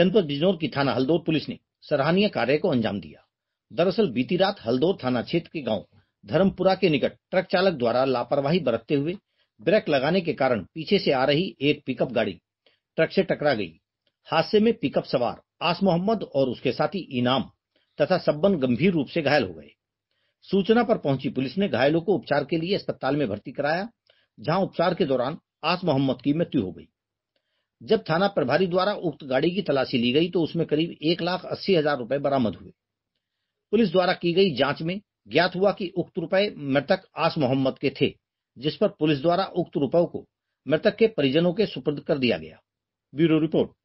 जनपद बिजनौर की थाना हल्दौर पुलिस ने सराहनीय कार्य को अंजाम दिया दरअसल बीती रात हल्दौर थाना क्षेत्र के गांव धर्मपुरा के निकट ट्रक चालक द्वारा लापरवाही बरतते हुए ब्रेक लगाने के कारण पीछे से आ रही एक पिकअप गाड़ी ट्रक से टकरा गई हादसे में पिकअप सवार आस मोहम्मद और उसके साथी इनाम तथा सब्बन गंभीर रूप से घायल हो गए सूचना पर पहुंची पुलिस ने घायलों को उपचार के लिए अस्पताल में भर्ती कराया जहां उपचार के दौरान आस मोहम्मद की मृत्यु हो गई जब थाना प्रभारी द्वारा उक्त गाड़ी की तलाशी ली गई तो उसमें करीब एक लाख अस्सी हजार रूपये बरामद हुए पुलिस द्वारा की गई जांच में ज्ञात हुआ कि उक्त रुपए मृतक आस मोहम्मद के थे जिस पर पुलिस द्वारा उक्त रुपयों को मृतक के परिजनों के सुपुर्द कर दिया गया ब्यूरो रिपोर्ट